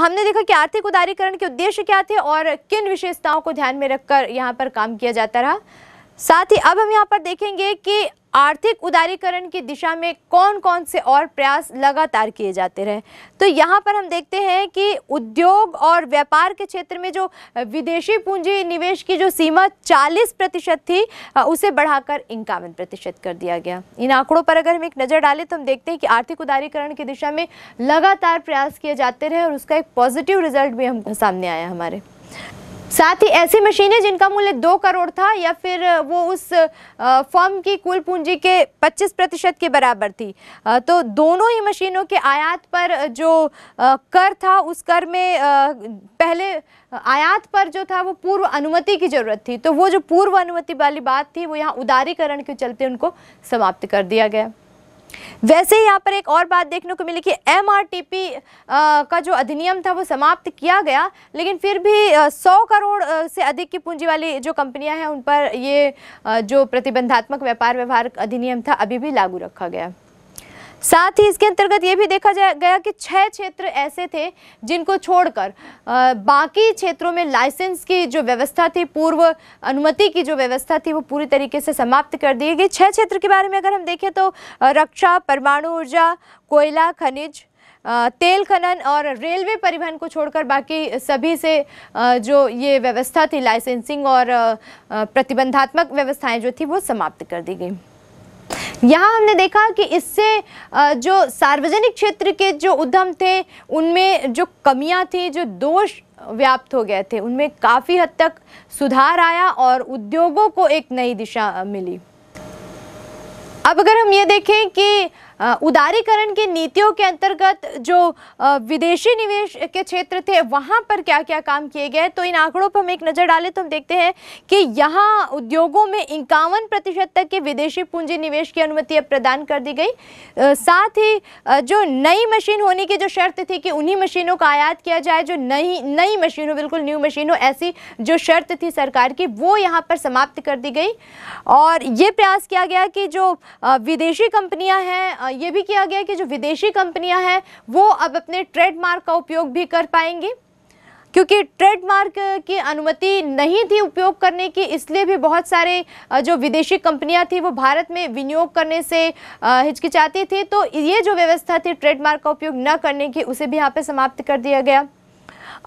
हमने देखा कि आर्थिक उदारीकरण के उद्देश्य क्या थे और किन विशेषताओं को ध्यान में रखकर यहाँ पर काम किया जाता रहा साथ ही अब हम यहाँ पर देखेंगे कि आर्थिक उदारीकरण की दिशा में कौन कौन से और प्रयास लगातार किए जाते रहे तो यहाँ पर हम देखते हैं कि उद्योग और व्यापार के क्षेत्र में जो विदेशी पूंजी निवेश की जो सीमा 40 प्रतिशत थी उसे बढ़ाकर इक्यावन प्रतिशत कर दिया गया इन आंकड़ों पर अगर हम एक नज़र डालें तो हम देखते हैं कि आर्थिक उदारीकरण की दिशा में लगातार प्रयास किए जाते रहे और उसका एक पॉजिटिव रिजल्ट भी हम सामने आया हमारे साथ ही ऐसी मशीनें जिनका मूल्य दो करोड़ था या फिर वो उस फर्म की कुल पूंजी के 25 प्रतिशत के बराबर थी तो दोनों ही मशीनों के आयात पर जो कर था उस कर में पहले आयात पर जो था वो पूर्व अनुमति की ज़रूरत थी तो वो जो पूर्व अनुमति वाली बात थी वो यहाँ उदारीकरण के चलते उनको समाप्त कर दिया गया वैसे यहाँ पर एक और बात देखने को मिली कि एम का जो अधिनियम था वो समाप्त किया गया लेकिन फिर भी सौ करोड़ से अधिक की पूंजी वाली जो कंपनियां हैं उन पर ये जो प्रतिबंधात्मक व्यापार व्यवहार अधिनियम था अभी भी लागू रखा गया साथ ही इसके अंतर्गत ये भी देखा गया कि छह क्षेत्र ऐसे थे जिनको छोड़कर बाकी क्षेत्रों में लाइसेंस की जो व्यवस्था थी पूर्व अनुमति की जो व्यवस्था थी वो पूरी तरीके से समाप्त कर दी गई छह क्षेत्र के बारे में अगर हम देखें तो रक्षा परमाणु ऊर्जा कोयला खनिज तेल खनन और रेलवे परिवहन को छोड़कर बाकी सभी से जो ये व्यवस्था थी लाइसेंसिंग और प्रतिबंधात्मक व्यवस्थाएं जो थी वो समाप्त कर दी गई यहाँ हमने देखा कि इससे जो सार्वजनिक क्षेत्र के जो उद्यम थे उनमें जो कमियाँ थी जो दोष व्याप्त हो गए थे उनमें काफ़ी हद तक सुधार आया और उद्योगों को एक नई दिशा मिली अब अगर हम ये देखें कि उदारीकरण की नीतियों के अंतर्गत जो विदेशी निवेश के क्षेत्र थे वहाँ पर क्या क्या काम किए गए तो इन आंकड़ों पर हम एक नज़र डालें तो हम देखते हैं कि यहाँ उद्योगों में इक्यावन प्रतिशत तक के विदेशी पूंजी निवेश की अनुमति अब प्रदान कर दी गई साथ ही जो नई मशीन होने की जो शर्त थी कि उन्हीं मशीनों का आयात किया जाए जो नई नई मशीन हो बिल्कुल न्यू मशीन हो ऐसी जो शर्त थी सरकार की वो यहाँ पर समाप्त कर दी गई और ये प्रयास किया गया कि जो विदेशी कंपनियाँ हैं ये भी किया गया कि जो विदेशी कंपनियां हैं वो अब अपने ट्रेडमार्क का उपयोग भी कर पाएंगी क्योंकि ट्रेडमार्क की अनुमति नहीं थी उपयोग करने की इसलिए भी बहुत सारे जो विदेशी कंपनियां थी वो भारत में विनियोग करने से हिचकिचाती थी तो ये जो व्यवस्था थी ट्रेडमार्क का उपयोग न करने की उसे भी यहाँ पर समाप्त कर दिया गया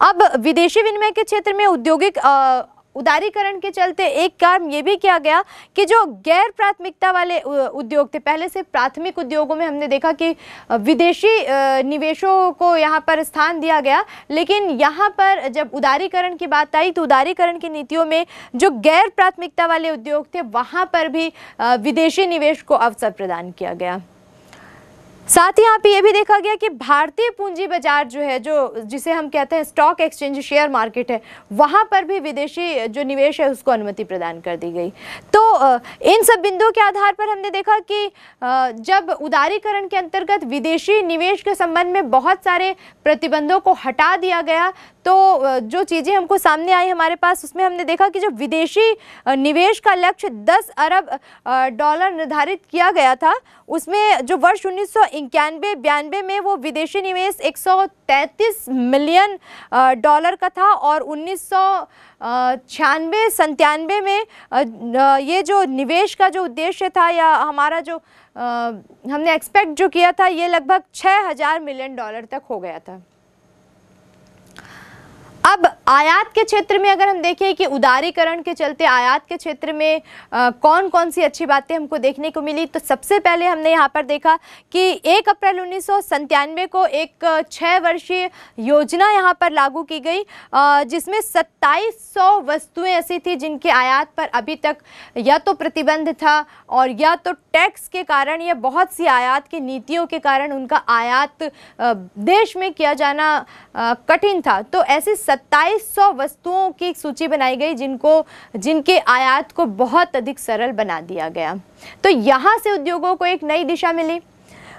अब विदेशी विनिमय के क्षेत्र में औद्योगिक उदारीकरण के चलते एक काम ये भी किया गया कि जो गैर प्राथमिकता वाले उद्योग थे पहले से प्राथमिक उद्योगों में हमने देखा कि विदेशी निवेशों को यहाँ पर स्थान दिया गया लेकिन यहाँ पर जब उदारीकरण की बात आई तो उदारीकरण की नीतियों में जो गैर प्राथमिकता वाले उद्योग थे वहाँ पर भी विदेशी निवेश को अवसर प्रदान किया गया साथ ही यहाँ पे ये भी देखा गया कि भारतीय पूंजी बाजार जो है जो जिसे हम कहते हैं स्टॉक एक्सचेंज शेयर मार्केट है वहाँ पर भी विदेशी जो निवेश है उसको अनुमति प्रदान कर दी गई तो इन सब बिंदुओं के आधार पर हमने देखा कि जब उदारीकरण के अंतर्गत विदेशी निवेश के संबंध में बहुत सारे प्रतिबंधों को हटा दिया गया तो जो चीज़ें हमको सामने आई हमारे पास उसमें हमने देखा कि जो विदेशी निवेश का लक्ष्य दस अरब डॉलर निर्धारित किया गया था उसमें जो वर्ष उन्नीस इक्यानवे बयानवे में वो विदेशी निवेश 133 मिलियन डॉलर का था और उन्नीस सौ छियानवे सन्तानवे में ये जो निवेश का जो उद्देश्य था या हमारा जो हमने एक्सपेक्ट जो किया था ये लगभग 6000 मिलियन डॉलर तक हो गया था अब आयात के क्षेत्र में अगर हम देखें कि उदारीकरण के चलते आयात के क्षेत्र में आ, कौन कौन सी अच्छी बातें हमको देखने को मिली तो सबसे पहले हमने यहाँ पर देखा कि एक अप्रैल उन्नीस को एक छः वर्षीय योजना यहाँ पर लागू की गई जिसमें सत्ताईस वस्तुएं ऐसी थी जिनके आयात पर अभी तक या तो प्रतिबंध था और या तो टैक्स के कारण या बहुत सी आयात की नीतियों के कारण उनका आयात देश में किया जाना कठिन था तो ऐसी सत्ताईस वस्तुओं की एक सूची बनाई गई जिनको जिनके आयात को बहुत अधिक सरल बना दिया गया तो यहाँ से उद्योगों को एक नई दिशा मिली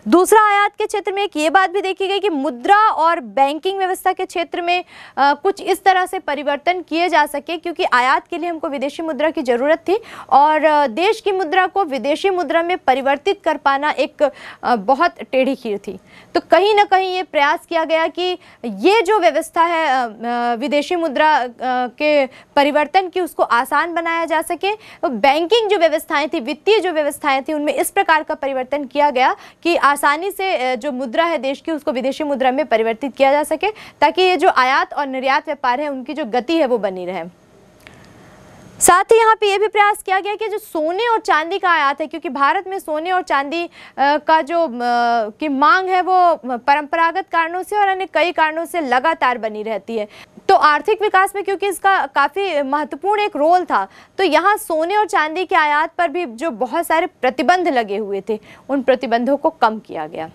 दूसरा आयात के क्षेत्र में एक ये बात भी देखी गई कि मुद्रा और बैंकिंग व्यवस्था के क्षेत्र में आ, कुछ इस तरह से परिवर्तन किए जा सके क्योंकि आयात के लिए हमको विदेशी मुद्रा की ज़रूरत थी और देश की मुद्रा को विदेशी मुद्रा में परिवर्तित कर पाना एक बहुत टेढ़ी खीर थी तो कहीं ना कहीं ये प्रयास किया गया कि ये जो व्यवस्था है विदेशी मुद्रा के परिवर्तन की उसको आसान बनाया जा सके तो बैंकिंग जो व्यवस्थाएं थी वित्तीय जो व्यवस्थाएं थी उनमें इस प्रकार का परिवर्तन किया गया कि आज आसानी से जो मुद्रा है देश की उसको विदेशी मुद्रा में परिवर्तित किया जा सके ताकि ये जो आयात और निर्यात व्यापार है उनकी जो गति है वो बनी रहे साथ ही यहाँ पे ये भी प्रयास किया गया कि जो सोने और चांदी का आयात है क्योंकि भारत में सोने और चांदी का जो की मांग है वो परंपरागत कारणों से और अन्य कई कारणों से लगातार बनी रहती है आर्थिक विकास में क्योंकि इसका काफ़ी महत्वपूर्ण एक रोल था तो यहाँ सोने और चांदी के आयात पर भी जो बहुत सारे प्रतिबंध लगे हुए थे उन प्रतिबंधों को कम किया गया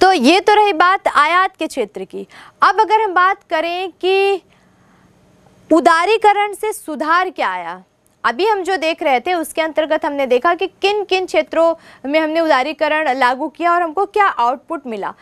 तो ये तो रही बात आयात के क्षेत्र की अब अगर हम बात करें कि उदारीकरण से सुधार क्या आया अभी हम जो देख रहे थे उसके अंतर्गत हमने देखा कि किन किन क्षेत्रों में हमने उदारीकरण लागू किया और हमको क्या आउटपुट मिला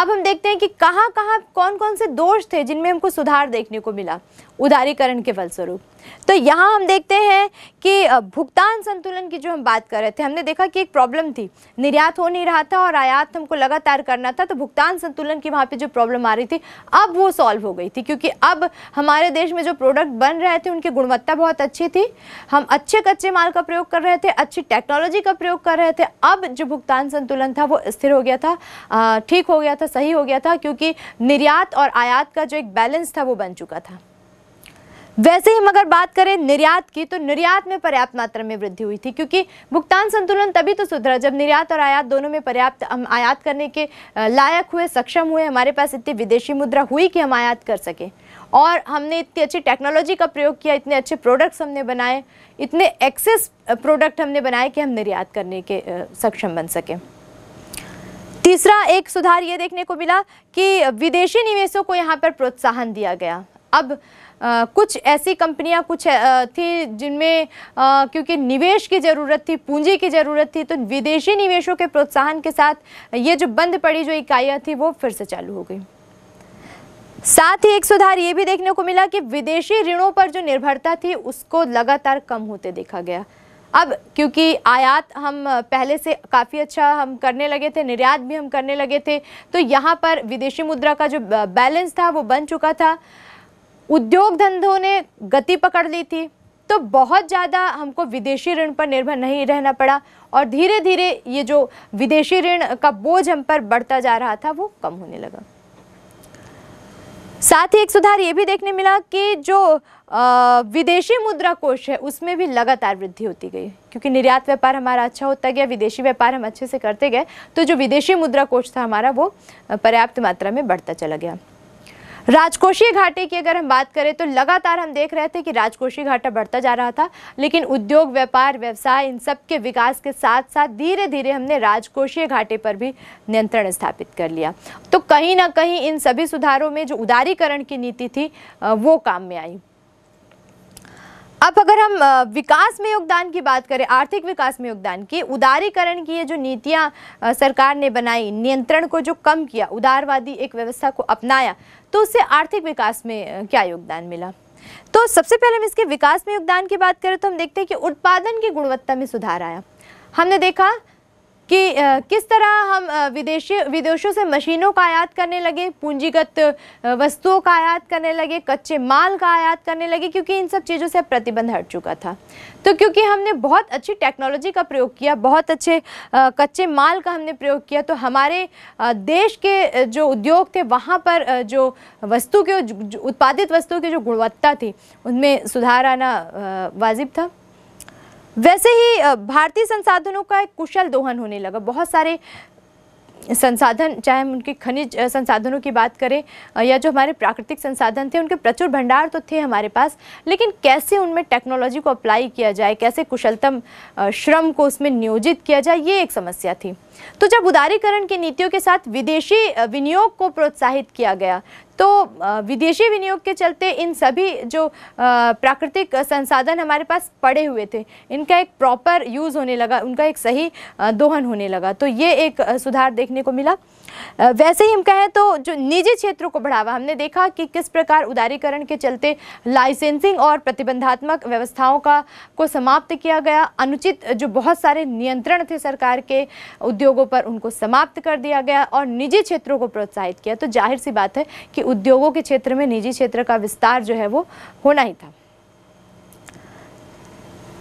अब हम देखते हैं कि कहाँ कहाँ कौन कौन से दोष थे जिनमें हमको सुधार देखने को मिला उदारीकरण के फलस्वरूप तो यहाँ हम देखते हैं कि भुगतान संतुलन की जो हम बात कर रहे थे हमने देखा कि एक प्रॉब्लम थी निर्यात हो नहीं रहा था और आयात हमको लगातार करना था तो भुगतान संतुलन की वहाँ पे जो प्रॉब्लम आ रही थी अब वो सॉल्व हो गई थी क्योंकि अब हमारे देश में जो प्रोडक्ट बन रहे थे उनकी गुणवत्ता बहुत अच्छी थी हम अच्छे कच्चे माल का प्रयोग कर रहे थे अच्छी टेक्नोलॉजी का प्रयोग कर रहे थे अब जो भुगतान संतुलन था वो स्थिर हो गया था ठीक हो गया था सही हो गया था क्योंकि निर्यात और आयात का जो एक बैलेंस था वो बन चुका था वैसे ही मगर बात करें निर्यात की तो निर्यात में पर्याप्त मात्रा में वृद्धि हुई थी क्योंकि भुगतान संतुलन तभी तो सुधरा जब निर्यात और आयात दोनों में पर्याप्त हम आयात करने के लायक हुए सक्षम हुए हमारे पास इतनी विदेशी मुद्रा हुई कि हम आयात कर सकें और हमने इतनी अच्छी टेक्नोलॉजी का प्रयोग किया इतने अच्छे प्रोडक्ट्स हमने बनाए इतने एक्सेस प्रोडक्ट हमने बनाए कि हम निर्यात करने के सक्षम बन सकें तीसरा एक सुधार ये देखने को मिला कि विदेशी निवेशों को यहाँ पर प्रोत्साहन दिया गया अब आ, कुछ ऐसी कंपनियां कुछ थी जिनमें क्योंकि निवेश की ज़रूरत थी पूंजी की ज़रूरत थी तो विदेशी निवेशों के प्रोत्साहन के साथ ये जो बंद पड़ी जो इकाइयाँ थी वो फिर से चालू हो गई साथ ही एक सुधार ये भी देखने को मिला कि विदेशी ऋणों पर जो निर्भरता थी उसको लगातार कम होते देखा गया अब क्योंकि आयात हम पहले से काफ़ी अच्छा हम करने लगे थे निर्यात भी हम करने लगे थे तो यहाँ पर विदेशी मुद्रा का जो बैलेंस था वो बन चुका था उद्योग धंधों ने गति पकड़ ली थी तो बहुत ज़्यादा हमको विदेशी ऋण पर निर्भर नहीं रहना पड़ा और धीरे धीरे ये जो विदेशी ऋण का बोझ हम पर बढ़ता जा रहा था वो कम होने लगा साथ ही एक सुधार ये भी देखने मिला कि जो विदेशी मुद्रा कोष है उसमें भी लगातार वृद्धि होती गई क्योंकि निर्यात व्यापार हमारा अच्छा होता गया विदेशी व्यापार हम अच्छे से करते गए तो जो विदेशी मुद्रा कोष था हमारा वो पर्याप्त मात्रा में बढ़ता चला गया राजकोषीय घाटे की अगर हम बात करें तो लगातार हम देख रहे थे कि राजकोषीय घाटा बढ़ता जा रहा था लेकिन उद्योग व्यापार व्यवसाय इन सब के विकास के साथ साथ धीरे धीरे हमने राजकोषीय घाटे पर भी नियंत्रण स्थापित कर लिया तो कहीं ना कहीं इन सभी सुधारों में जो उदारीकरण की नीति थी वो काम में आई अब अगर हम विकास में योगदान की बात करें आर्थिक विकास में योगदान की उदारीकरण की ये जो नीतियाँ सरकार ने बनाई नियंत्रण को जो कम किया उदारवादी एक व्यवस्था को अपनाया तो उससे आर्थिक विकास में क्या योगदान मिला तो सबसे पहले हम इसके विकास में योगदान की बात करें तो हम देखते हैं कि उत्पादन की गुणवत्ता में सुधार आया हमने देखा कि किस तरह हम विदेशी विदेशों से मशीनों का आयात करने लगे पूंजीगत वस्तुओं का आयात करने लगे कच्चे माल का आयात करने लगे क्योंकि इन सब चीज़ों से प्रतिबंध हट चुका था तो क्योंकि हमने बहुत अच्छी टेक्नोलॉजी का प्रयोग किया बहुत अच्छे कच्चे माल का हमने प्रयोग किया तो हमारे देश के जो उद्योग थे वहाँ पर जो वस्तु के उत्पादित वस्तुओं की जो गुणवत्ता थी उनमें सुधार आना वाजिब था वैसे ही भारतीय संसाधनों का एक कुशल दोहन होने लगा बहुत सारे संसाधन चाहे हम उनके खनिज संसाधनों की बात करें या जो हमारे प्राकृतिक संसाधन थे उनके प्रचुर भंडार तो थे हमारे पास लेकिन कैसे उनमें टेक्नोलॉजी को अप्लाई किया जाए कैसे कुशलतम श्रम को उसमें नियोजित किया जाए ये एक समस्या थी तो जब उदारीकरण की नीतियों के साथ विदेशी विनियोग को प्रोत्साहित किया गया तो विदेशी विनियोग के चलते इन सभी जो प्राकृतिक संसाधन हमारे पास पड़े हुए थे इनका एक प्रॉपर यूज़ होने लगा उनका एक सही दोहन होने लगा तो ये एक सुधार देखने को मिला वैसे ही हम कहें तो जो निजी क्षेत्रों को बढ़ावा हमने देखा कि किस प्रकार उदारीकरण के चलते लाइसेंसिंग और प्रतिबंधात्मक व्यवस्थाओं का को समाप्त किया गया अनुचित जो बहुत सारे नियंत्रण थे सरकार के उद्योग उद्योगों पर उनको समाप्त कर दिया गया और निजी क्षेत्रों को प्रोत्साहित किया तो जाहिर सी बात है कि उद्योगों के क्षेत्र में निजी क्षेत्र का विस्तार जो है वो होना ही था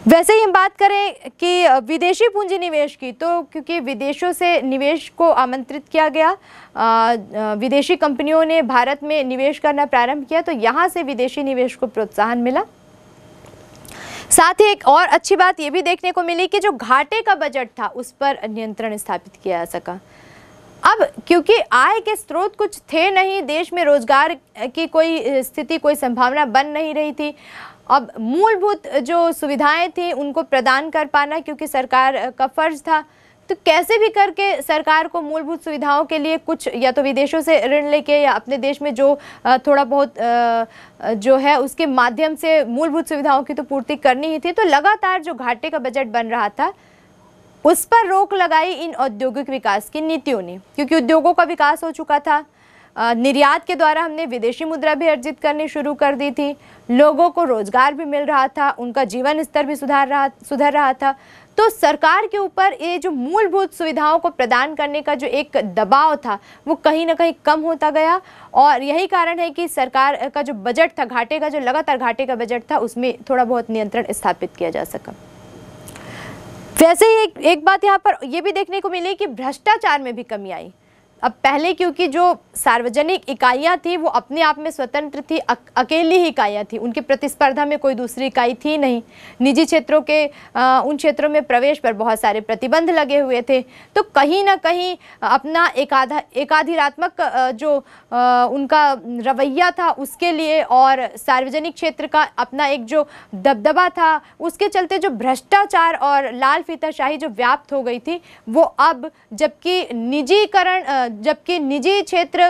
वैसे ही हम बात करें कि विदेशी पूंजी निवेश की तो क्योंकि विदेशों से निवेश को आमंत्रित किया गया विदेशी कंपनियों ने भारत में निवेश करना प्रारंभ किया तो यहाँ से विदेशी निवेश को प्रोत्साहन मिला साथ ही एक और अच्छी बात ये भी देखने को मिली कि जो घाटे का बजट था उस पर नियंत्रण स्थापित किया जा सका अब क्योंकि आय के स्रोत कुछ थे नहीं देश में रोजगार की कोई स्थिति कोई संभावना बन नहीं रही थी अब मूलभूत जो सुविधाएं थी उनको प्रदान कर पाना क्योंकि सरकार का फर्ज था तो कैसे भी करके सरकार को मूलभूत सुविधाओं के लिए कुछ या तो विदेशों से ऋण लेके या अपने देश में जो थोड़ा बहुत जो है उसके माध्यम से मूलभूत सुविधाओं की तो पूर्ति करनी ही थी तो लगातार जो घाटे का बजट बन रहा था उस पर रोक लगाई इन औद्योगिक विकास की नीतियों ने क्योंकि उद्योगों का विकास हो चुका था निर्यात के द्वारा हमने विदेशी मुद्रा भी अर्जित करनी शुरू कर दी थी लोगों को रोजगार भी मिल रहा था उनका जीवन स्तर भी सुधार रहा सुधर रहा था तो सरकार के ऊपर ये जो मूलभूत सुविधाओं को प्रदान करने का जो एक दबाव था वो कहीं ना कहीं कम होता गया और यही कारण है कि सरकार का जो बजट था घाटे का जो लगातार घाटे का बजट था उसमें थोड़ा बहुत नियंत्रण स्थापित किया जा सका वैसे ही एक, एक बात यहाँ पर यह भी देखने को मिली कि भ्रष्टाचार में भी कमी आई अब पहले क्योंकि जो सार्वजनिक इकाइयाँ थी वो अपने आप में स्वतंत्र थी अक, अकेली ही इकाइयाँ थी उनकी प्रतिस्पर्धा में कोई दूसरी इकाई थी नहीं निजी क्षेत्रों के आ, उन क्षेत्रों में प्रवेश पर बहुत सारे प्रतिबंध लगे हुए थे तो कहीं ना कहीं अपना एकाधा एकाधिरात्मक जो आ, उनका रवैया था उसके लिए और सार्वजनिक क्षेत्र का अपना एक जो दबदबा था उसके चलते जो भ्रष्टाचार और लाल फीताशाही जो व्याप्त हो गई थी वो अब जबकि निजीकरण जबकि निजी क्षेत्र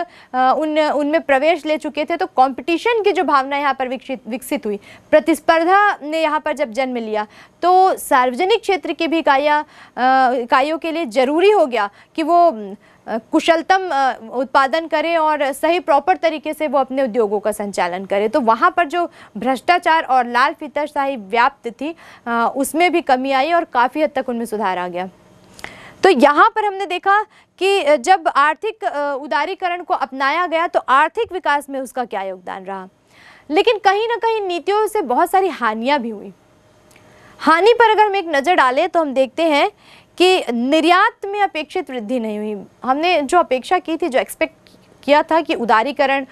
उन उनमें प्रवेश ले चुके थे तो कंपटीशन की जो भावना यहाँ पर विकसित विकसित हुई प्रतिस्पर्धा ने यहाँ पर जब जन्म लिया तो सार्वजनिक क्षेत्र की भी इकाइया इकाइयों के लिए ज़रूरी हो गया कि वो कुशलतम उत्पादन करें और सही प्रॉपर तरीके से वो अपने उद्योगों का संचालन करें तो वहाँ पर जो भ्रष्टाचार और लाल फितरशाही व्याप्त थी उसमें भी कमी आई और काफ़ी हद तक उनमें सुधार आ गया तो यहाँ पर हमने देखा कि जब आर्थिक उदारीकरण को अपनाया गया तो आर्थिक विकास में उसका क्या योगदान रहा लेकिन कहीं ना कहीं नीतियों से बहुत सारी हानियाँ भी हुई हानि पर अगर हम एक नज़र डालें तो हम देखते हैं कि निर्यात में अपेक्षित वृद्धि नहीं हुई हमने जो अपेक्षा की थी जो एक्सपेक्ट किया था कि उदारीकरण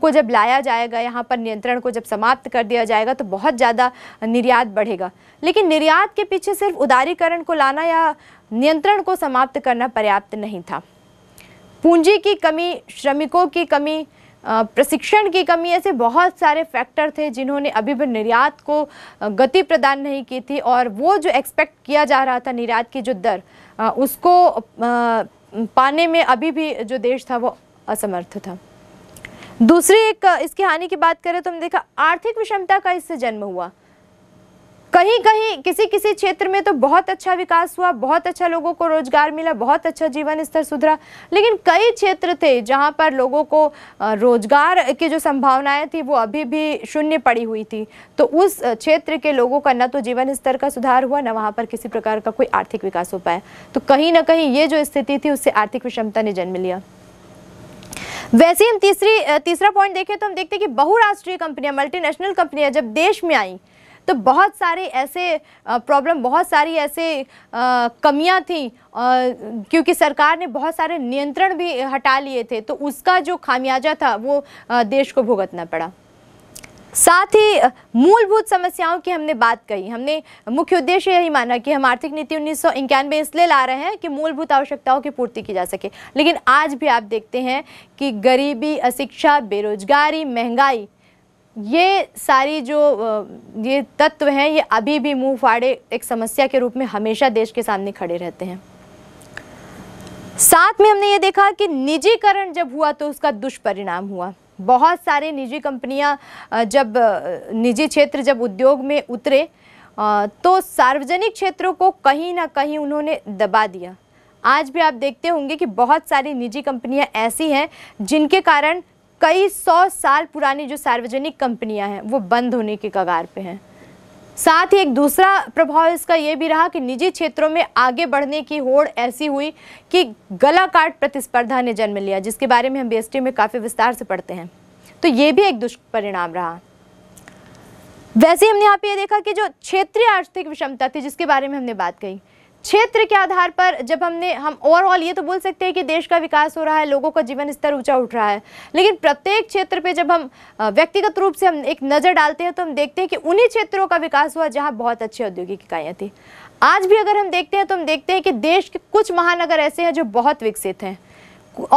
को जब लाया जाएगा यहाँ पर नियंत्रण को जब समाप्त कर दिया जाएगा तो बहुत ज़्यादा निर्यात बढ़ेगा लेकिन निर्यात के पीछे सिर्फ उदारीकरण को लाना या नियंत्रण को समाप्त करना पर्याप्त नहीं था पूंजी की कमी श्रमिकों की कमी प्रशिक्षण की कमी ऐसे बहुत सारे फैक्टर थे जिन्होंने अभी भी निर्यात को गति प्रदान नहीं की थी और वो जो एक्सपेक्ट किया जा रहा था निर्यात की जो दर उसको पाने में अभी भी जो देश था वो असमर्थ था दूसरी एक इसकी हानि की बात करें तो हम देखा आर्थिक विषमता का इससे जन्म हुआ कहीं कहीं किसी किसी क्षेत्र में तो बहुत अच्छा विकास हुआ बहुत अच्छा लोगों को रोजगार मिला बहुत अच्छा जीवन स्तर सुधरा लेकिन कई क्षेत्र थे जहां पर लोगों को रोजगार की जो संभावनाएं थी वो अभी भी शून्य पड़ी हुई थी तो उस क्षेत्र के लोगों का न तो जीवन स्तर का सुधार हुआ न वहाँ पर किसी प्रकार का कोई आर्थिक विकास हो पाया तो कहीं ना कहीं ये जो स्थिति थी उससे आर्थिक विषमता ने जन्म लिया वैसे हम तीसरी तीसरा पॉइंट देखें तो हम देखते हैं कि बहुराष्ट्रीय कंपनियां मल्टीनेशनल कंपनियां जब देश में आई तो बहुत सारे ऐसे प्रॉब्लम बहुत सारी ऐसे कमियां थी क्योंकि सरकार ने बहुत सारे नियंत्रण भी हटा लिए थे तो उसका जो खामियाजा था वो देश को भुगतना पड़ा साथ ही मूलभूत समस्याओं की हमने बात कही हमने मुख्य उद्देश्य यही माना कि हम आर्थिक नीति उन्नीस इसलिए ला रहे हैं कि मूलभूत आवश्यकताओं की पूर्ति की जा सके लेकिन आज भी आप देखते हैं कि गरीबी अशिक्षा बेरोजगारी महंगाई ये सारी जो ये तत्व हैं ये अभी भी मुँह फाड़े एक समस्या के रूप में हमेशा देश के सामने खड़े रहते हैं साथ में हमने ये देखा कि निजीकरण जब हुआ तो उसका दुष्परिणाम हुआ बहुत सारे निजी कंपनियां जब निजी क्षेत्र जब उद्योग में उतरे तो सार्वजनिक क्षेत्रों को कहीं ना कहीं उन्होंने दबा दिया आज भी आप देखते होंगे कि बहुत सारी निजी कंपनियां ऐसी हैं जिनके कारण कई सौ साल पुरानी जो सार्वजनिक कंपनियां हैं वो बंद होने के कगार पे हैं साथ ही एक दूसरा प्रभाव इसका यह भी रहा कि निजी क्षेत्रों में आगे बढ़ने की होड़ ऐसी हुई कि गला काट प्रतिस्पर्धा ने जन्म लिया जिसके बारे में हम बी में काफ़ी विस्तार से पढ़ते हैं तो ये भी एक दुष्परिणाम रहा वैसे हमने यहाँ पे ये देखा कि जो क्षेत्रीय आर्थिक विषमता थी जिसके बारे में हमने बात कही क्षेत्र के आधार पर जब हमने हम ओवरऑल ये तो बोल सकते हैं कि देश का विकास हो रहा है लोगों का जीवन स्तर ऊंचा उठ रहा है लेकिन प्रत्येक क्षेत्र पे जब हम व्यक्तिगत रूप से हम एक नज़र डालते हैं तो हम देखते हैं कि उन्हीं क्षेत्रों का विकास हुआ जहाँ बहुत अच्छी औद्योगिक इकाइयाँ थी आज भी अगर हम देखते हैं तो हम देखते हैं कि देश के कुछ महानगर ऐसे हैं जो बहुत विकसित हैं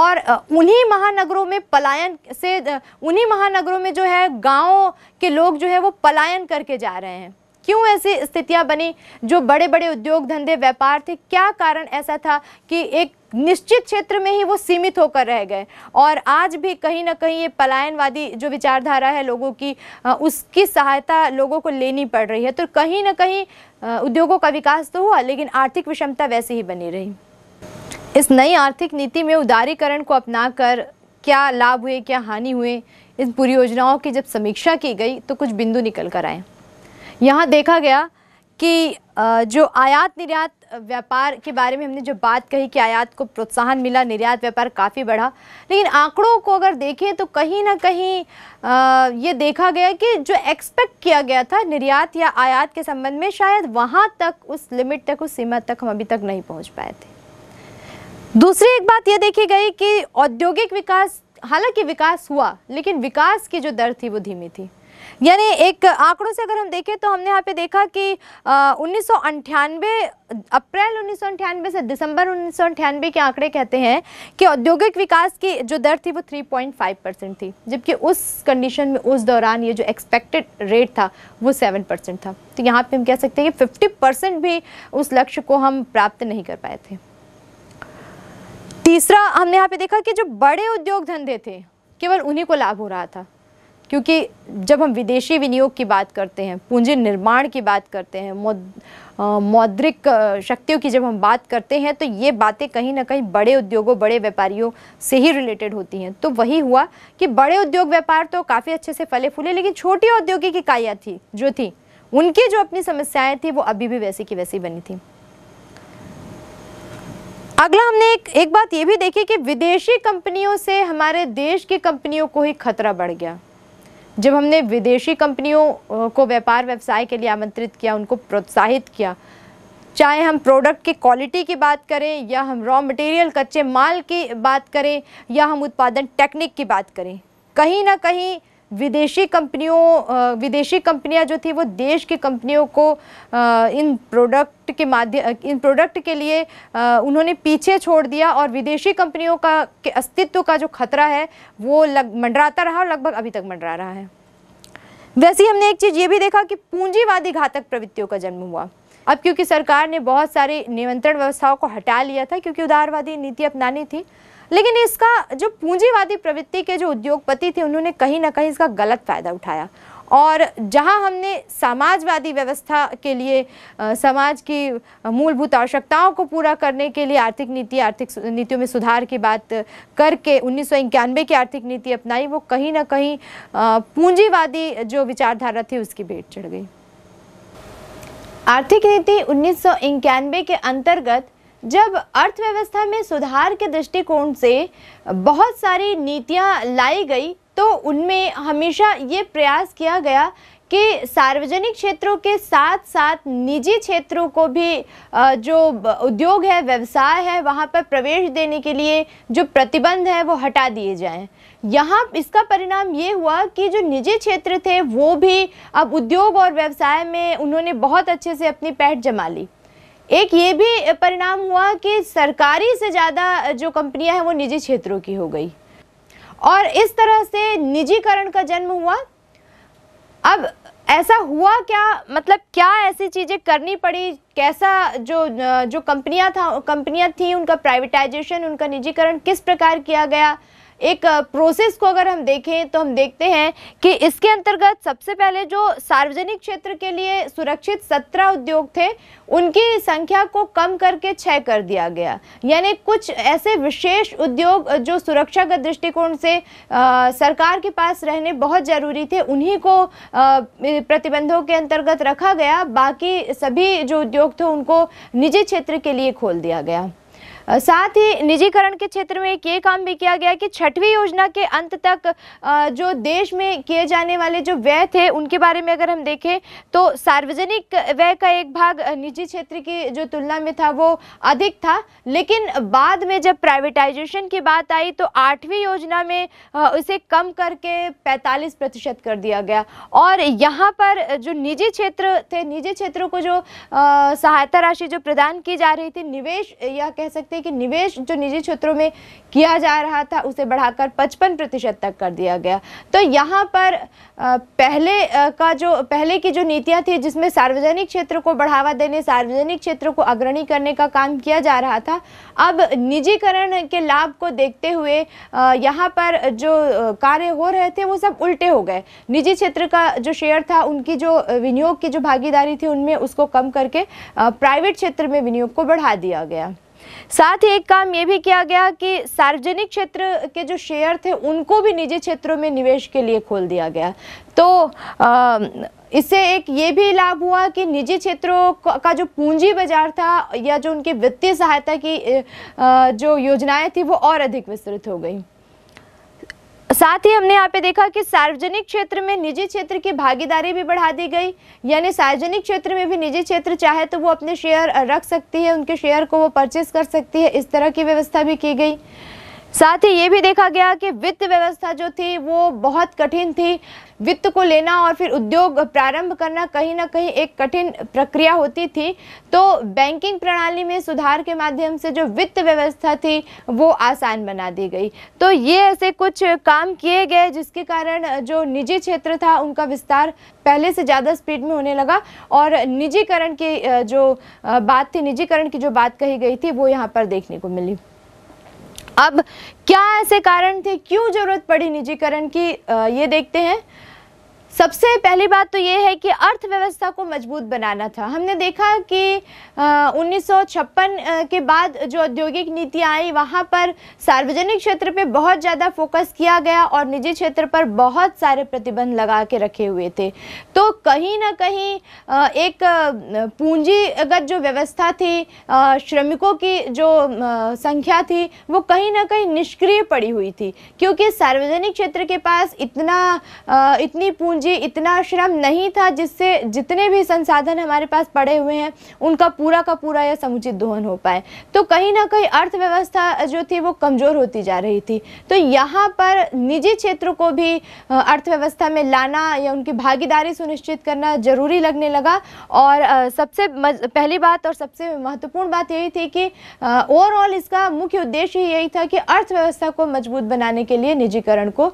और उन्हीं महानगरों में पलायन से उन्हीं महानगरों में जो है गाँव के लोग जो है वो पलायन करके जा रहे हैं क्यों ऐसी स्थितियां बनी जो बड़े बड़े उद्योग धंधे व्यापार थे क्या कारण ऐसा था कि एक निश्चित क्षेत्र में ही वो सीमित होकर रह गए और आज भी कहीं ना कहीं ये पलायनवादी जो विचारधारा है लोगों की उसकी सहायता लोगों को लेनी पड़ रही है तो कहीं ना कहीं उद्योगों का विकास तो हुआ लेकिन आर्थिक विषमता वैसे ही बनी रही इस नई आर्थिक नीति में उदारीकरण को अपना कर क्या लाभ हुए क्या हानि हुए इन पूरी योजनाओं की जब समीक्षा की गई तो कुछ बिंदु निकल कर आए यहाँ देखा गया कि जो आयात निर्यात व्यापार के बारे में हमने जो बात कही कि आयात को प्रोत्साहन मिला निर्यात व्यापार काफ़ी बढ़ा लेकिन आंकड़ों को अगर देखें तो कहीं ना कहीं ये देखा गया कि जो एक्सपेक्ट किया गया था निर्यात या आयात के संबंध में शायद वहाँ तक उस लिमिट तक उस सीमा तक हम अभी तक नहीं पहुँच पाए थे दूसरी एक बात यह देखी गई कि औद्योगिक विकास हालांकि विकास हुआ लेकिन विकास की जो दर थी वो धीमी थी यानी एक आंकड़ों से अगर हम देखें तो हमने यहाँ पे देखा कि उन्नीस अप्रैल उन्नीस से दिसंबर उन्नीस के आंकड़े कहते हैं कि औद्योगिक विकास की जो दर थी वो 3.5 परसेंट थी जबकि उस कंडीशन में उस दौरान ये जो एक्सपेक्टेड रेट था वो 7 परसेंट था तो यहाँ पे हम कह सकते हैं कि 50 परसेंट भी उस लक्ष्य को हम प्राप्त नहीं कर पाए थे तीसरा हमने यहाँ पे देखा कि जो बड़े उद्योग धंधे थे केवल उन्हीं को लाभ हो रहा था क्योंकि जब हम विदेशी विनियोग की बात करते हैं पूंजी निर्माण की बात करते हैं मौद्रिक शक्तियों की जब हम बात करते हैं तो ये बातें कहीं ना कहीं बड़े उद्योगों बड़े व्यापारियों से ही रिलेटेड होती हैं तो वही हुआ कि बड़े उद्योग व्यापार तो काफ़ी अच्छे से फले फूले लेकिन छोटी औद्योगिक इकाइयाँ थी जो थी उनकी जो अपनी समस्याएँ थी वो अभी भी वैसी की वैसी बनी थी अगला हमने एक एक बात ये भी देखी कि विदेशी कंपनियों से हमारे देश की कंपनियों को ही खतरा बढ़ गया जब हमने विदेशी कंपनियों को व्यापार व्यवसाय के लिए आमंत्रित किया उनको प्रोत्साहित किया चाहे हम प्रोडक्ट की क्वालिटी की बात करें या हम रॉ मटेरियल कच्चे माल की बात करें या हम उत्पादन टेक्निक की बात करें कहीं ना कहीं विदेशी कंपनियों विदेशी कंपनियां जो थी वो देश की कंपनियों को इन प्रोडक्ट के माध्यम इन प्रोडक्ट के लिए उन्होंने पीछे छोड़ दिया और विदेशी कंपनियों का के अस्तित्व का जो खतरा है वो लग मंडराता रहा और लगभग अभी तक मंडरा रहा है वैसे ही हमने एक चीज़ ये भी देखा कि पूंजीवादी घातक प्रवृत्तियों का जन्म हुआ अब क्योंकि सरकार ने बहुत सारी नियंत्रण व्यवस्थाओं को हटा लिया था क्योंकि उदारवादी नीति अपनानी थी लेकिन इसका जो पूंजीवादी प्रवृत्ति के जो उद्योगपति थे उन्होंने कहीं ना कहीं इसका गलत फ़ायदा उठाया और जहां हमने समाजवादी व्यवस्था के लिए समाज की मूलभूत आवश्यकताओं को पूरा करने के लिए आर्थिक नीति आर्थिक नीतियों में सुधार की बात करके उन्नीस की आर्थिक नीति अपनाई वो कहीं ना कहीं पूंजीवादी जो विचारधारा थी उसकी भेंट चढ़ गई आर्थिक नीति उन्नीस के अंतर्गत जब अर्थव्यवस्था में सुधार के दृष्टिकोण से बहुत सारी नीतियाँ लाई गई तो उनमें हमेशा ये प्रयास किया गया कि सार्वजनिक क्षेत्रों के साथ साथ निजी क्षेत्रों को भी जो उद्योग है व्यवसाय है वहाँ पर प्रवेश देने के लिए जो प्रतिबंध है वो हटा दिए जाएं यहाँ इसका परिणाम ये हुआ कि जो निजी क्षेत्र थे वो भी अब उद्योग और व्यवसाय में उन्होंने बहुत अच्छे से अपनी पैठ जमा ली एक ये भी परिणाम हुआ कि सरकारी से ज़्यादा जो कंपनियां हैं वो निजी क्षेत्रों की हो गई और इस तरह से निजीकरण का जन्म हुआ अब ऐसा हुआ क्या मतलब क्या ऐसी चीज़ें करनी पड़ी कैसा जो जो कंपनियां था कंपनियां थी उनका प्राइवेटाइजेशन उनका निजीकरण किस प्रकार किया गया एक प्रोसेस को अगर हम देखें तो हम देखते हैं कि इसके अंतर्गत सबसे पहले जो सार्वजनिक क्षेत्र के लिए सुरक्षित सत्रह उद्योग थे उनकी संख्या को कम करके छः कर दिया गया यानी कुछ ऐसे विशेष उद्योग जो सुरक्षा के दृष्टिकोण से आ, सरकार के पास रहने बहुत ज़रूरी थे उन्हीं को आ, प्रतिबंधों के अंतर्गत रखा गया बाकी सभी जो उद्योग थे उनको निजी क्षेत्र के लिए खोल दिया गया साथ ही निजीकरण के क्षेत्र में एक ये काम भी किया गया कि छठवीं योजना के अंत तक जो देश में किए जाने वाले जो व्यय थे उनके बारे में अगर हम देखें तो सार्वजनिक व्यय का एक भाग निजी क्षेत्र की जो तुलना में था वो अधिक था लेकिन बाद में जब प्राइवेटाइजेशन की बात आई तो आठवीं योजना में उसे कम करके पैंतालीस प्रतिशत कर दिया गया और यहाँ पर जो निजी क्षेत्र थे निजी क्षेत्रों को जो सहायता राशि जो प्रदान की जा रही थी निवेश या कह सकते सकते हैं कि निवेश जो निजी क्षेत्रों में किया जा रहा था उसे बढ़ाकर 55 प्रतिशत तक कर दिया गया तो यहाँ पर पहले का जो पहले की जो नीतियाँ थी जिसमें सार्वजनिक क्षेत्र को बढ़ावा देने सार्वजनिक क्षेत्र को अग्रणी करने का काम किया जा रहा था अब निजीकरण के लाभ को देखते हुए यहाँ पर जो कार्य हो रहे थे वो सब उल्टे हो गए निजी क्षेत्र का जो शेयर था उनकी जो विनियोग की जो भागीदारी थी उनमें उसको कम करके प्राइवेट क्षेत्र में विनियोग को बढ़ा दिया गया साथ ही एक काम ये भी किया गया कि सार्वजनिक क्षेत्र के जो शेयर थे उनको भी निजी क्षेत्रों में निवेश के लिए खोल दिया गया तो आ, इससे एक ये भी लाभ हुआ कि निजी क्षेत्रों का जो पूंजी बाजार था या जो उनकी वित्तीय सहायता की जो योजनाएं थी वो और अधिक विस्तृत हो गई साथ ही हमने यहाँ पे देखा कि सार्वजनिक क्षेत्र में निजी क्षेत्र की भागीदारी भी बढ़ा दी गई यानी सार्वजनिक क्षेत्र में भी निजी क्षेत्र चाहे तो वो अपने शेयर रख सकती है उनके शेयर को वो परचेस कर सकती है इस तरह की व्यवस्था भी की गई साथ ही ये भी देखा गया कि वित्त व्यवस्था जो थी वो बहुत कठिन थी वित्त को लेना और फिर उद्योग प्रारंभ करना कहीं ना कहीं एक कठिन प्रक्रिया होती थी तो बैंकिंग प्रणाली में सुधार के माध्यम से जो वित्त व्यवस्था थी वो आसान बना दी गई तो ये ऐसे कुछ काम किए गए जिसके कारण जो निजी क्षेत्र था उनका विस्तार पहले से ज़्यादा स्पीड में होने लगा और निजीकरण की जो बात थी निजीकरण की जो बात कही गई थी वो यहाँ पर देखने को मिली अब क्या ऐसे कारण थे क्यों जरूरत पड़ी निजीकरण की ये देखते हैं सबसे पहली बात तो ये है कि अर्थव्यवस्था को मजबूत बनाना था हमने देखा कि उन्नीस के बाद जो औद्योगिक नीति आई वहाँ पर सार्वजनिक क्षेत्र पे बहुत ज़्यादा फोकस किया गया और निजी क्षेत्र पर बहुत सारे प्रतिबंध लगा के रखे हुए थे तो कहीं ना कहीं एक पूंजीगत जो व्यवस्था थी श्रमिकों की जो संख्या थी वो कहीं ना कहीं निष्क्रिय पड़ी हुई थी क्योंकि सार्वजनिक क्षेत्र के पास इतना इतनी पूंजी जी इतना श्रम नहीं था जिससे जितने भी संसाधन हमारे पास पड़े हुए हैं उनका पूरा का पूरा या समुचित दोहन हो पाए तो कहीं ना कहीं अर्थव्यवस्था जो थी वो कमज़ोर होती जा रही थी तो यहाँ पर निजी क्षेत्र को भी अर्थव्यवस्था में लाना या उनकी भागीदारी सुनिश्चित करना ज़रूरी लगने लगा और सबसे पहली बात और सबसे महत्वपूर्ण बात यही थी कि ओवरऑल इसका मुख्य उद्देश्य यही था कि अर्थव्यवस्था को मजबूत बनाने के लिए निजीकरण को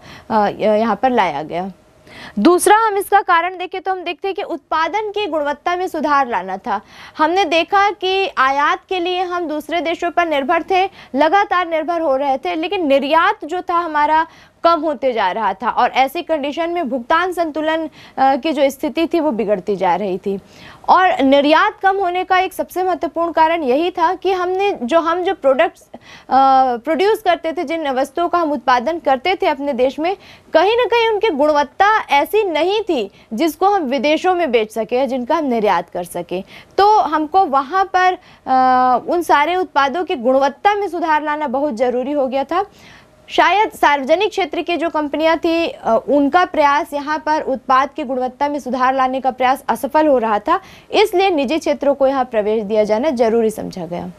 यहाँ पर लाया गया दूसरा हम इसका कारण देखें तो हम देखते हैं कि उत्पादन की गुणवत्ता में सुधार लाना था हमने देखा कि आयात के लिए हम दूसरे देशों पर निर्भर थे लगातार निर्भर हो रहे थे लेकिन निर्यात जो था हमारा कम होते जा रहा था और ऐसी कंडीशन में भुगतान संतुलन की जो स्थिति थी वो बिगड़ती जा रही थी और निर्यात कम होने का एक सबसे महत्वपूर्ण कारण यही था कि हमने जो हम जो प्रोडक्ट्स प्रोड्यूस करते थे जिन वस्तुओं का हम उत्पादन करते थे अपने देश में कहीं ना कहीं उनकी गुणवत्ता ऐसी नहीं थी जिसको हम विदेशों में बेच सके या जिनका हम निर्यात कर सकें तो हमको वहाँ पर आ, उन सारे उत्पादों की गुणवत्ता में सुधार लाना बहुत ज़रूरी हो गया था शायद सार्वजनिक क्षेत्र की जो कंपनियां थी उनका प्रयास यहाँ पर उत्पाद की गुणवत्ता में सुधार लाने का प्रयास असफल हो रहा था इसलिए निजी क्षेत्रों को यहाँ प्रवेश दिया जाना जरूरी समझा गया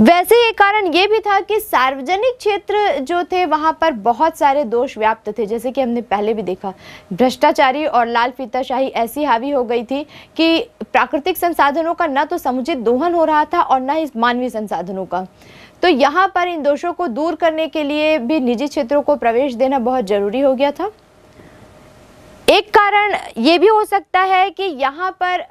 वैसे ये कारण ये भी था कि सार्वजनिक क्षेत्र जो थे वहाँ पर बहुत सारे दोष व्याप्त थे जैसे कि हमने पहले भी देखा भ्रष्टाचारी और लाल फीताशाही ऐसी हावी हो गई थी कि प्राकृतिक संसाधनों का न तो समुचित दोहन हो रहा था और न ही मानवीय संसाधनों का तो यहाँ पर इन दोषों को दूर करने के लिए भी निजी क्षेत्रों को प्रवेश देना बहुत ज़रूरी हो गया था एक कारण ये भी हो सकता है कि यहाँ पर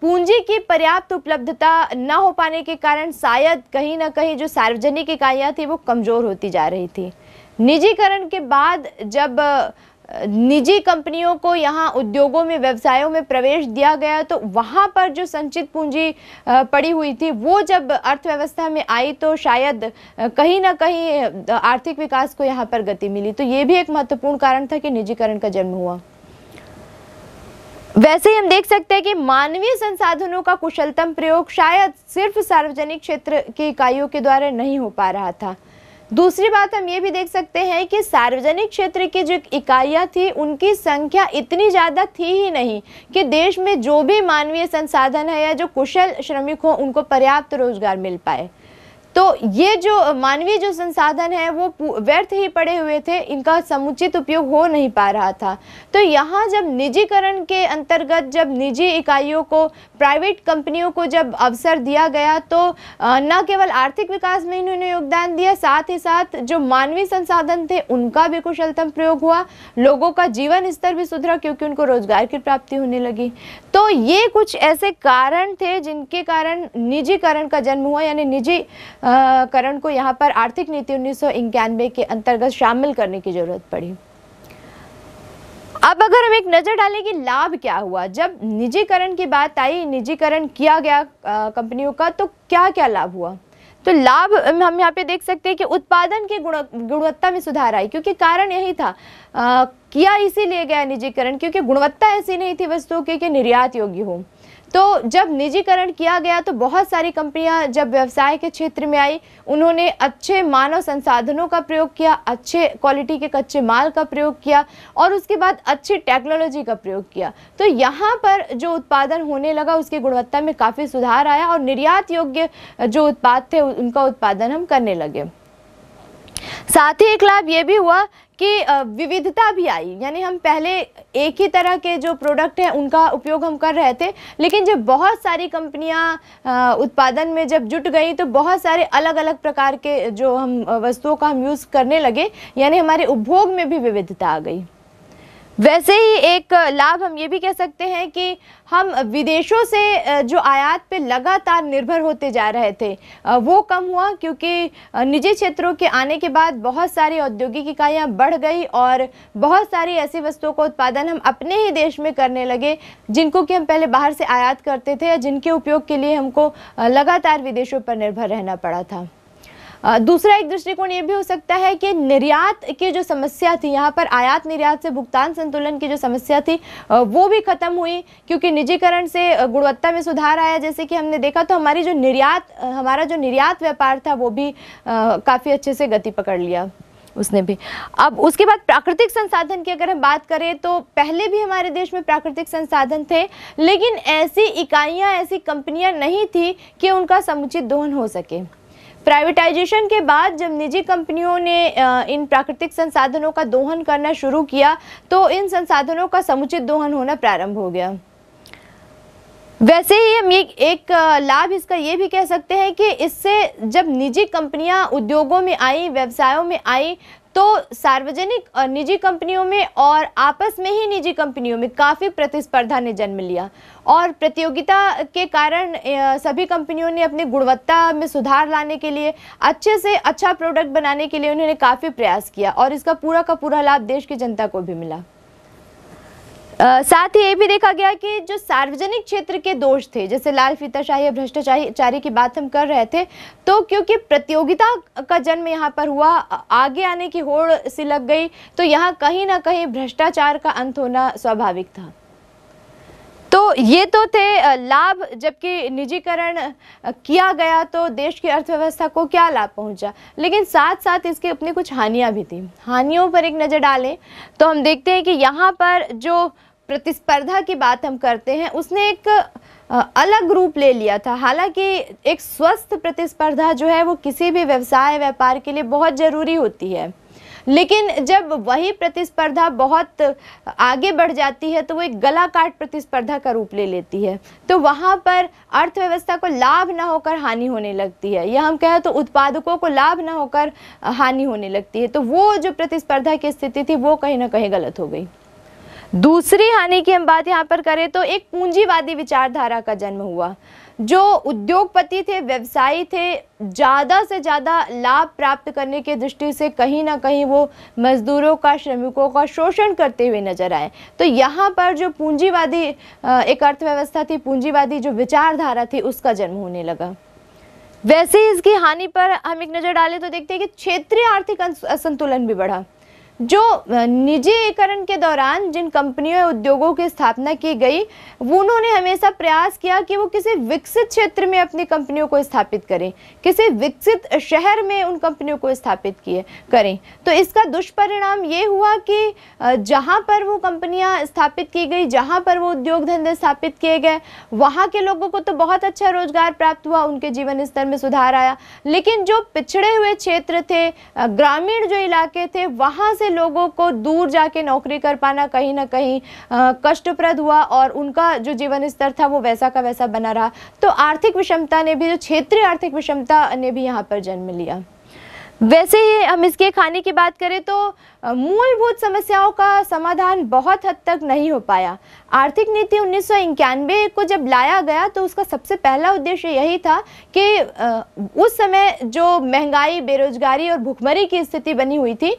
पूंजी की पर्याप्त उपलब्धता न हो पाने के कारण शायद कहीं ना कहीं जो सार्वजनिक इकाइयाँ थी वो कमज़ोर होती जा रही थी निजीकरण के बाद जब निजी कंपनियों को यहाँ उद्योगों में व्यवसायों में प्रवेश दिया गया तो वहाँ पर जो संचित पूंजी पड़ी हुई थी वो जब अर्थव्यवस्था में आई तो शायद कहीं ना कहीं आर्थिक विकास को यहाँ पर गति मिली तो ये भी एक महत्वपूर्ण कारण था कि निजीकरण का जन्म हुआ वैसे ही हम देख सकते हैं कि मानवीय संसाधनों का कुशलतम प्रयोग शायद सिर्फ सार्वजनिक क्षेत्र की इकाइयों के द्वारा नहीं हो पा रहा था दूसरी बात हम ये भी देख सकते हैं कि सार्वजनिक क्षेत्र की जो इकाइयाँ थी उनकी संख्या इतनी ज़्यादा थी ही नहीं कि देश में जो भी मानवीय संसाधन है या जो कुशल श्रमिक हो उनको पर्याप्त रोजगार मिल पाए तो ये जो मानवीय जो संसाधन है वो व्यर्थ ही पड़े हुए थे इनका समुचित उपयोग हो नहीं पा रहा था तो यहाँ जब निजीकरण के अंतर्गत जब निजी इकाइयों को प्राइवेट कंपनियों को जब अवसर दिया गया तो न केवल आर्थिक विकास में इन्होंने योगदान दिया साथ ही साथ जो मानवीय संसाधन थे उनका भी कुशलतम प्रयोग हुआ लोगों का जीवन स्तर भी सुधरा क्योंकि उनको रोजगार की प्राप्ति होने लगी तो ये कुछ ऐसे कारण थे जिनके कारण निजीकरण का जन्म हुआ यानी निजी आ, करण को यहाँ पर आर्थिक नीति उन्नीस के अंतर्गत शामिल करने की ज़रूरत पड़ी अब अगर हम एक नज़र डालें कि लाभ क्या हुआ जब निजीकरण की बात आई निजीकरण किया गया कंपनियों का तो क्या क्या लाभ हुआ तो लाभ हम यहाँ पे देख सकते हैं कि उत्पादन की गुणवत्ता में सुधार आई क्योंकि कारण यही था आ, किया इसीलिए गया निजीकरण क्योंकि गुणवत्ता ऐसी नहीं थी वस्तुओं की कि निर्यात योग्य हो तो जब निजीकरण किया गया तो बहुत सारी कंपनियां जब व्यवसाय के क्षेत्र में आई उन्होंने अच्छे मानव संसाधनों का प्रयोग किया अच्छे क्वालिटी के कच्चे माल का प्रयोग किया और उसके बाद अच्छी टेक्नोलॉजी का प्रयोग किया तो यहाँ पर जो उत्पादन होने लगा उसकी गुणवत्ता में काफ़ी सुधार आया और निर्यात योग्य जो उत्पाद थे उनका उत्पादन हम करने लगे साथ ही एक लाभ ये भी हुआ कि विविधता भी आई यानी हम पहले एक ही तरह के जो प्रोडक्ट हैं उनका उपयोग हम कर रहे थे लेकिन जब बहुत सारी कंपनियां उत्पादन में जब जुट गई तो बहुत सारे अलग अलग प्रकार के जो हम वस्तुओं का हम यूज़ करने लगे यानी हमारे उपभोग में भी विविधता आ गई वैसे ही एक लाभ हम ये भी कह सकते हैं कि हम विदेशों से जो आयात पे लगातार निर्भर होते जा रहे थे वो कम हुआ क्योंकि निजी क्षेत्रों के आने के बाद बहुत सारी औद्योगिक इकाइयाँ बढ़ गई और बहुत सारी ऐसी वस्तुओं का उत्पादन हम अपने ही देश में करने लगे जिनको कि हम पहले बाहर से आयात करते थे या जिनके उपयोग के लिए हमको लगातार विदेशों पर निर्भर रहना पड़ा था दूसरा एक दृष्टिकोण ये भी हो सकता है कि निर्यात की जो समस्या थी यहाँ पर आयात निर्यात से भुगतान संतुलन की जो समस्या थी वो भी खत्म हुई क्योंकि निजीकरण से गुणवत्ता में सुधार आया जैसे कि हमने देखा तो हमारी जो निर्यात हमारा जो निर्यात व्यापार था वो भी काफ़ी अच्छे से गति पकड़ लिया उसने भी अब उसके बाद प्राकृतिक संसाधन की अगर हम बात करें तो पहले भी हमारे देश में प्राकृतिक संसाधन थे लेकिन ऐसी इकाइयाँ ऐसी कंपनियाँ नहीं थी कि उनका समुचित दोहन हो सके प्राइवेटाइजेशन के बाद जब निजी कंपनियों ने इन प्राकृतिक संसाधनों का दोहन करना शुरू किया तो इन संसाधनों का समुचित दोहन होना प्रारंभ हो गया वैसे ही हम एक, एक लाभ इसका ये भी कह सकते हैं कि इससे जब निजी कंपनियां उद्योगों में आई व्यवसायों में आई तो सार्वजनिक और निजी कंपनियों में और आपस में ही निजी कंपनियों में काफ़ी प्रतिस्पर्धा ने जन्म लिया और प्रतियोगिता के कारण सभी कंपनियों ने अपनी गुणवत्ता में सुधार लाने के लिए अच्छे से अच्छा प्रोडक्ट बनाने के लिए उन्होंने काफ़ी प्रयास किया और इसका पूरा का पूरा लाभ देश की जनता को भी मिला साथ ही ये भी देखा गया कि जो सार्वजनिक क्षेत्र के दोष थे जैसे लाल फीताशाही या भ्रष्टाचारी की बात हम कर रहे थे तो क्योंकि प्रतियोगिता का जन्म यहाँ पर हुआ आगे आने की होड़ सी लग गई तो यहाँ कहीं ना कहीं भ्रष्टाचार का अंत होना स्वाभाविक था तो ये तो थे लाभ जबकि निजीकरण किया गया तो देश की अर्थव्यवस्था को क्या लाभ पहुंचा लेकिन साथ साथ इसके अपनी कुछ हानियां भी थी हानियों पर एक नज़र डालें तो हम देखते हैं कि यहाँ पर जो प्रतिस्पर्धा की बात हम करते हैं उसने एक अलग रूप ले लिया था हालांकि एक स्वस्थ प्रतिस्पर्धा जो है वो किसी भी व्यवसाय व्यापार के लिए बहुत ज़रूरी होती है लेकिन जब वही प्रतिस्पर्धा बहुत आगे बढ़ जाती है तो वो एक गला काट प्रतिस्पर्धा का रूप ले लेती है तो वहाँ पर अर्थव्यवस्था को लाभ ना होकर हानि होने लगती है या हम कहें तो उत्पादकों को लाभ ना होकर हानि होने लगती है तो वो जो प्रतिस्पर्धा की स्थिति थी वो कहीं ना कहीं गलत हो गई दूसरी हानि की हम बात यहाँ पर करें तो एक पूंजीवादी विचारधारा का जन्म हुआ जो उद्योगपति थे व्यवसायी थे ज़्यादा से ज़्यादा लाभ प्राप्त करने की दृष्टि से कहीं ना कहीं वो मज़दूरों का श्रमिकों का शोषण करते हुए नज़र आए तो यहाँ पर जो पूंजीवादी एक अर्थव्यवस्था थी पूंजीवादी जो विचारधारा थी उसका जन्म होने लगा वैसे ही इसकी हानि पर हम एक नज़र डालें तो देखते हैं कि क्षेत्रीय आर्थिक असंतुलन भी बढ़ा जो निजीकरण के दौरान जिन कंपनियों उद्योगों की स्थापना की गई उन्होंने हमेशा प्रयास किया कि वो किसी विकसित क्षेत्र में अपनी कंपनियों को स्थापित करें किसी विकसित शहर में उन कंपनियों को स्थापित किए करें तो इसका दुष्परिणाम ये हुआ कि जहाँ पर वो कंपनियाँ स्थापित की गई जहाँ पर वो उद्योग धंधे स्थापित किए गए वहाँ के लोगों को तो बहुत अच्छा रोजगार प्राप्त हुआ उनके जीवन स्तर में सुधार आया लेकिन जो पिछड़े हुए क्षेत्र थे ग्रामीण जो इलाके थे वहाँ से लोगों को दूर जाके नौकरी कर पाना कहीं ना कहीं कष्टप्रद हुआ और उनका जो जीवन स्तर था वो वैसा का वैसा बना रहा तो आर्थिक विषमता ने भी जो क्षेत्रीय आर्थिक विषमता ने भी यहाँ पर जन्म लिया वैसे ही हम इसके खाने की बात करें तो मूलभूत समस्याओं का समाधान बहुत हद तक नहीं हो पाया आर्थिक नीति उन्नीस को जब लाया गया तो उसका सबसे पहला उद्देश्य यही था कि उस समय जो महंगाई बेरोजगारी और भुखमरी की स्थिति बनी हुई थी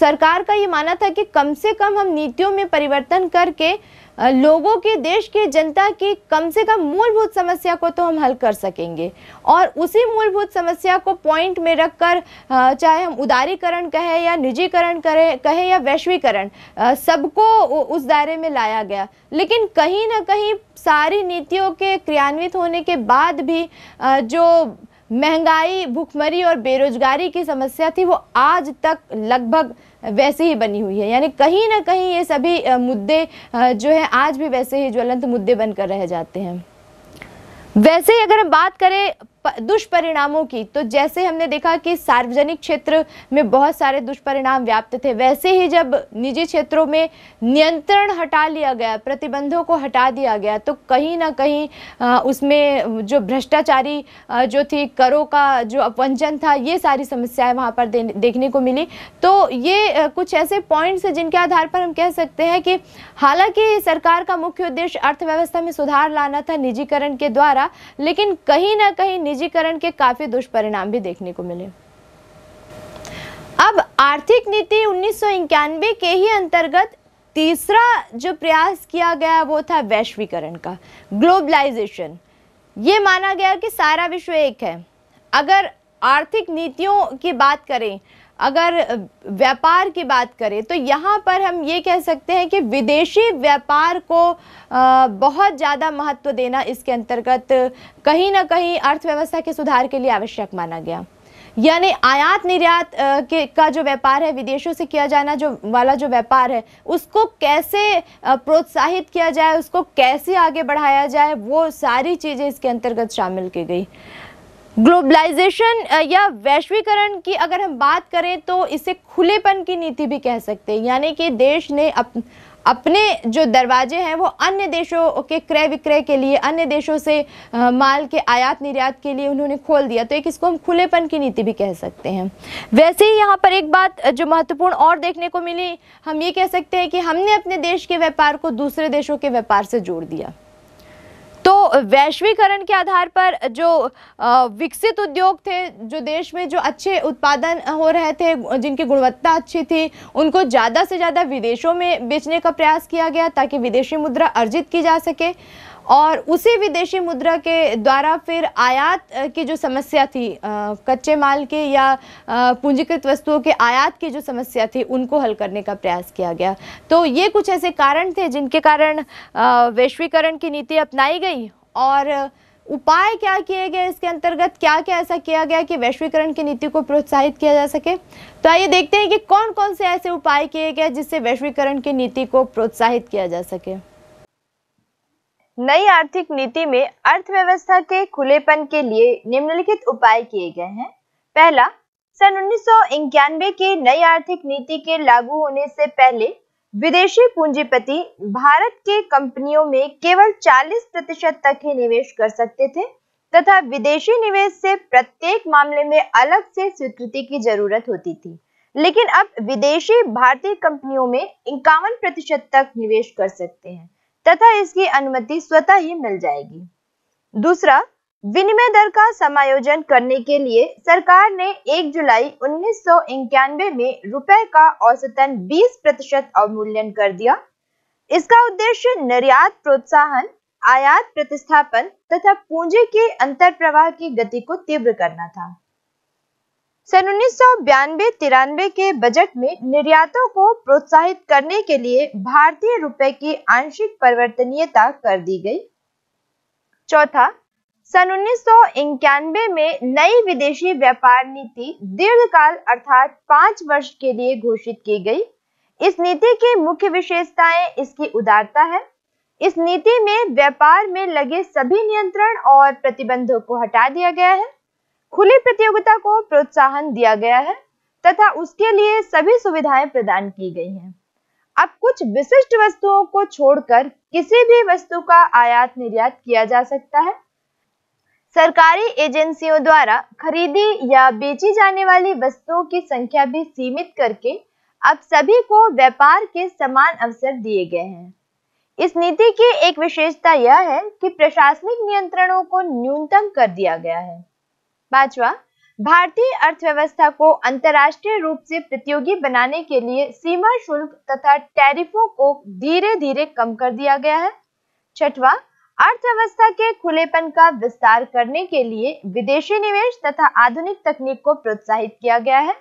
सरकार का ये मानना था कि कम से कम हम नीतियों में परिवर्तन करके लोगों के देश के जनता की कम से कम मूलभूत समस्या को तो हम हल कर सकेंगे और उसी मूलभूत समस्या को पॉइंट में रखकर चाहे हम उदारीकरण कहें या निजीकरण करें कहें या वैश्वीकरण सबको उस दायरे में लाया गया लेकिन कहीं ना कहीं सारी नीतियों के क्रियान्वित होने के बाद भी जो महंगाई भुखमरी और बेरोजगारी की समस्या थी वो आज तक लगभग वैसे ही बनी हुई है यानी कहीं ना कहीं ये सभी मुद्दे जो है आज भी वैसे ही ज्वलंत मुद्दे बनकर रह जाते हैं वैसे ही अगर हम बात करें दुष्परिणामों की तो जैसे हमने देखा कि सार्वजनिक क्षेत्र में बहुत सारे दुष्परिणाम व्याप्त थे वैसे ही जब निजी क्षेत्रों में नियंत्रण हटा लिया गया प्रतिबंधों को हटा दिया गया तो कहीं ना कहीं उसमें जो भ्रष्टाचारी जो थी करों का जो अपवंचन था ये सारी समस्याएं वहाँ पर देखने को मिली तो ये कुछ ऐसे पॉइंट्स हैं जिनके आधार पर हम कह सकते हैं कि हालांकि सरकार का मुख्य उद्देश्य अर्थव्यवस्था में सुधार लाना था निजीकरण के द्वारा लेकिन कहीं ना कहीं निजीकरण के काफ़ी दुष्परिणाम भी देखने को मिले अब आर्थिक नीति उन्नीस के ही अंतर्गत तीसरा जो प्रयास किया गया वो था वैश्वीकरण का ग्लोबलाइजेशन ये माना गया कि सारा विश्व एक है अगर आर्थिक नीतियों की बात करें अगर व्यापार की बात करें तो यहाँ पर हम ये कह सकते हैं कि विदेशी व्यापार को बहुत ज़्यादा महत्व देना इसके अंतर्गत कहीं ना कहीं अर्थव्यवस्था के सुधार के लिए आवश्यक माना गया यानी आयात निर्यात के का जो व्यापार है विदेशों से किया जाना जो वाला जो व्यापार है उसको कैसे प्रोत्साहित किया जाए उसको कैसे आगे बढ़ाया जाए वो सारी चीज़ें इसके अंतर्गत शामिल की गई ग्लोबलाइजेशन या वैश्वीकरण की अगर हम बात करें तो इसे खुलेपन की नीति भी कह सकते हैं यानी कि देश ने अप, अपने जो दरवाजे हैं वो अन्य देशों के क्रय विक्रय के लिए अन्य देशों से माल के आयात निर्यात के लिए उन्होंने खोल दिया तो एक इसको हम खुलेपन की नीति भी कह सकते हैं वैसे ही यहाँ पर एक बात जो महत्वपूर्ण और देखने को मिली हम ये कह सकते हैं कि हमने अपने देश के व्यापार को दूसरे देशों के व्यापार से जोड़ दिया तो वैश्वीकरण के आधार पर जो विकसित उद्योग थे जो देश में जो अच्छे उत्पादन हो रहे थे जिनकी गुणवत्ता अच्छी थी उनको ज़्यादा से ज़्यादा विदेशों में बेचने का प्रयास किया गया ताकि विदेशी मुद्रा अर्जित की जा सके और उसी विदेशी मुद्रा के द्वारा फिर आयात की जो समस्या थी कच्चे माल के या पूंजीकृत वस्तुओं के आयात की जो समस्या थी उनको हल करने का प्रयास किया गया तो ये कुछ ऐसे कारण थे जिनके कारण वैश्वीकरण की नीति अपनाई गई और उपाय क्या किए गए इसके अंतर्गत क्या क्या ऐसा किया गया कि वैश्वीकरण की नीति को प्रोत्साहित किया जा सके तो आइए देखते हैं कि कौन कौन से ऐसे उपाय किए गए जिससे वैश्वीकरण की नीति को प्रोत्साहित किया जा सके नई आर्थिक नीति में अर्थव्यवस्था के खुलेपन के लिए निम्नलिखित उपाय किए गए हैं पहला सन उन्नीस की नई आर्थिक नीति के लागू होने से पहले विदेशी पूंजीपति भारत के कंपनियों में केवल 40 प्रतिशत तक ही निवेश कर सकते थे तथा विदेशी निवेश से प्रत्येक मामले में अलग से स्वीकृति की जरूरत होती थी लेकिन अब विदेशी भारतीय कंपनियों में इक्यावन प्रतिशत तक निवेश कर सकते हैं तथा इसकी अनुमति स्वतः ही मिल जाएगी दूसरा विनिमय दर का समायोजन करने के लिए सरकार ने 1 जुलाई उन्नीस में रुपए का औसतन 20 प्रतिशत अवमूल्यन कर दिया इसका उद्देश्य निर्यात प्रोत्साहन आयात प्रतिस्थापन तथा पूंजी के अंतर प्रवाह की गति को तीव्र करना था सन उन्नीस सौ बयानबे तिरानवे के बजट में निर्यातों को प्रोत्साहित करने के लिए भारतीय रुपए की आंशिक परिवर्तनीयता कर दी गई चौथा सन उन्नीस सौ में नई विदेशी व्यापार नीति दीर्घकाल अर्थात पांच वर्ष के लिए घोषित की गई इस नीति की मुख्य विशेषताएं इसकी उदारता है इस नीति में व्यापार में लगे सभी नियंत्रण और प्रतिबंधों को हटा दिया गया है खुली प्रतियोगिता को प्रोत्साहन दिया गया है तथा उसके लिए सभी सुविधाएं प्रदान की गई हैं। अब कुछ विशिष्ट वस्तुओं को छोड़कर किसी भी वस्तु का आयात निर्यात किया जा सकता है सरकारी एजेंसियों द्वारा खरीदी या बेची जाने वाली वस्तुओं की संख्या भी सीमित करके अब सभी को व्यापार के समान अवसर दिए गए हैं इस नीति की एक विशेषता यह है कि प्रशासनिक नियंत्रणों को न्यूनतम कर दिया गया है पांचवा भारतीय अर्थव्यवस्था को अंतरराष्ट्रीय रूप से प्रतियोगी बनाने के लिए सीमा शुल्क तथा टैरिफों को धीरे धीरे कम कर दिया गया है छठवा अर्थव्यवस्था के खुलेपन का विस्तार करने के लिए विदेशी निवेश तथा आधुनिक तकनीक को प्रोत्साहित किया गया है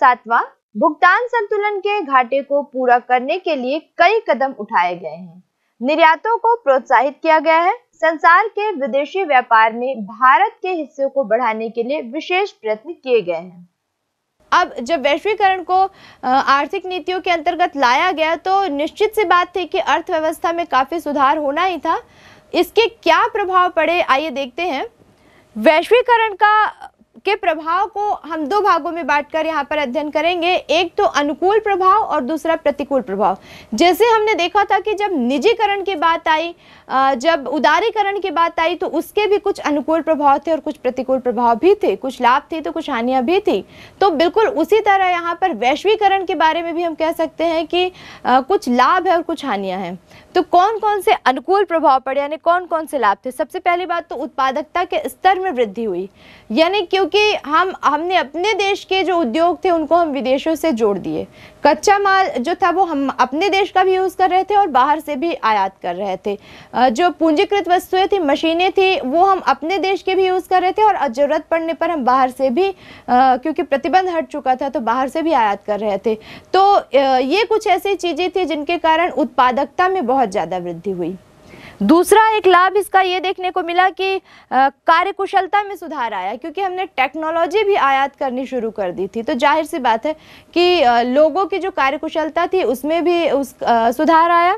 सातवां भुगतान संतुलन के घाटे को पूरा करने के लिए कई कदम उठाए गए हैं निर्यातों को प्रोत्साहित किया गया है संसार के विदेशी व्यापार में भारत के हिस्से को बढ़ाने के लिए विशेष प्रयत्न किए गए हैं अब जब वैश्वीकरण को आर्थिक नीतियों के अंतर्गत लाया गया तो निश्चित सी बात थी कि अर्थव्यवस्था में काफ़ी सुधार होना ही था इसके क्या प्रभाव पड़े आइए देखते हैं वैश्वीकरण का के प्रभाव को हम दो भागों में बांटकर यहाँ पर अध्ययन करेंगे एक तो अनुकूल प्रभाव और दूसरा प्रतिकूल प्रभाव जैसे हमने देखा था कि जब निजीकरण की बात आई जब उदारीकरण की बात आई तो उसके भी कुछ अनुकूल प्रभाव थे और कुछ प्रतिकूल प्रभाव भी थे कुछ लाभ थे तो कुछ हानियाँ भी थी तो बिल्कुल उसी तरह यहाँ पर वैश्वीकरण के बारे में भी हम कह सकते हैं कि कुछ लाभ है और कुछ हानियाँ हैं तो कौन कौन से अनुकूल प्रभाव पड़े यानी कौन कौन से लाभ थे सबसे पहली बात तो उत्पादकता के स्तर में वृद्धि हुई यानी क्योंकि क्योंकि हम हमने अपने देश के जो उद्योग थे उनको हम विदेशों से जोड़ दिए कच्चा माल जो था वो हम अपने देश का भी यूज़ कर रहे थे और बाहर से भी आयात कर रहे थे जो पूंजीकृत वस्तुएं थी मशीनें थी वो हम अपने देश के भी यूज़ कर रहे थे और ज़रूरत पड़ने पर हम बाहर से भी क्योंकि प्रतिबंध हट चुका था तो बाहर से भी आयात कर रहे थे तो ये कुछ ऐसी चीज़ें थी जिनके कारण उत्पादकता में बहुत ज़्यादा वृद्धि हुई दूसरा एक लाभ इसका ये देखने को मिला कि कार्यकुशलता में सुधार आया क्योंकि हमने टेक्नोलॉजी भी आयात करनी शुरू कर दी थी तो जाहिर सी बात है कि आ, लोगों की जो कार्यकुशलता थी उसमें भी उस आ, सुधार आया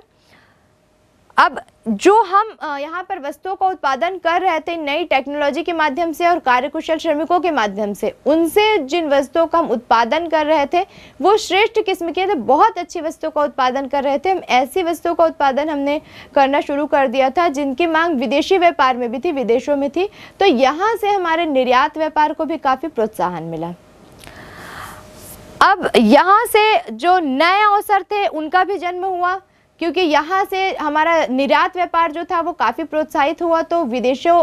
अब जो हम यहाँ पर वस्तुओं का उत्पादन कर रहे थे नई टेक्नोलॉजी के माध्यम से और कार्यकुशल श्रमिकों के माध्यम से उनसे जिन वस्तुओं का हम उत्पादन कर रहे थे वो श्रेष्ठ किस्म के थे बहुत अच्छी वस्तुओं का उत्पादन कर रहे थे हम ऐसी वस्तुओं का उत्पादन हमने करना शुरू कर दिया था जिनकी मांग विदेशी व्यापार में भी थी विदेशों में थी तो यहाँ से हमारे निर्यात व्यापार को भी काफ़ी प्रोत्साहन मिला अब यहाँ से जो नए अवसर थे उनका भी जन्म हुआ क्योंकि यहाँ से हमारा निर्यात व्यापार जो था वो काफ़ी प्रोत्साहित हुआ तो विदेशों